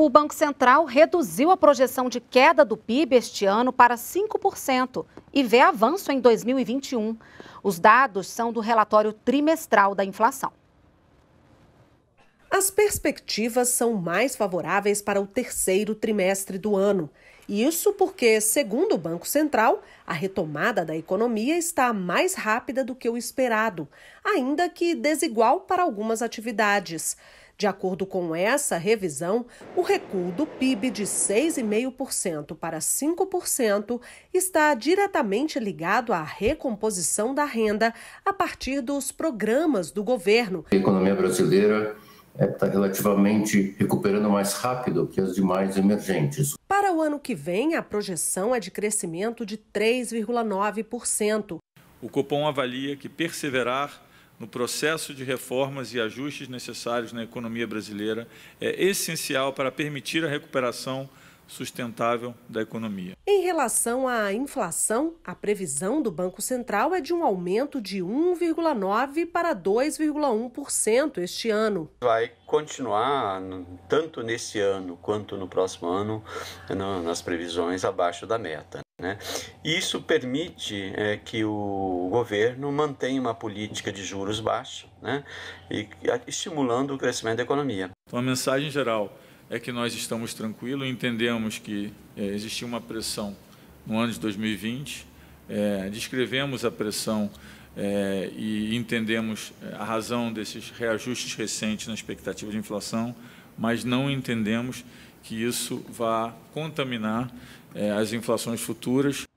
O Banco Central reduziu a projeção de queda do PIB este ano para 5% e vê avanço em 2021. Os dados são do relatório trimestral da inflação. As perspectivas são mais favoráveis para o terceiro trimestre do ano. Isso porque, segundo o Banco Central, a retomada da economia está mais rápida do que o esperado, ainda que desigual para algumas atividades. De acordo com essa revisão, o recuo do PIB de 6,5% para 5% está diretamente ligado à recomposição da renda a partir dos programas do governo. A economia brasileira está é, tá relativamente recuperando mais rápido que as demais emergentes. Para o ano que vem, a projeção é de crescimento de 3,9%. O Copom avalia que perseverar no processo de reformas e ajustes necessários na economia brasileira é essencial para permitir a recuperação sustentável da economia. Em relação à inflação, a previsão do Banco Central é de um aumento de 1,9 para 2,1% este ano. Vai continuar tanto nesse ano quanto no próximo ano nas previsões abaixo da meta. Né? Isso permite é, que o governo mantenha uma política de juros baixa né? e estimulando o crescimento da economia. Então, a mensagem geral é que nós estamos tranquilos, entendemos que é, existia uma pressão no ano de 2020, é, descrevemos a pressão é, e entendemos é, a razão desses reajustes recentes na expectativa de inflação, mas não entendemos que isso vá contaminar é, as inflações futuras.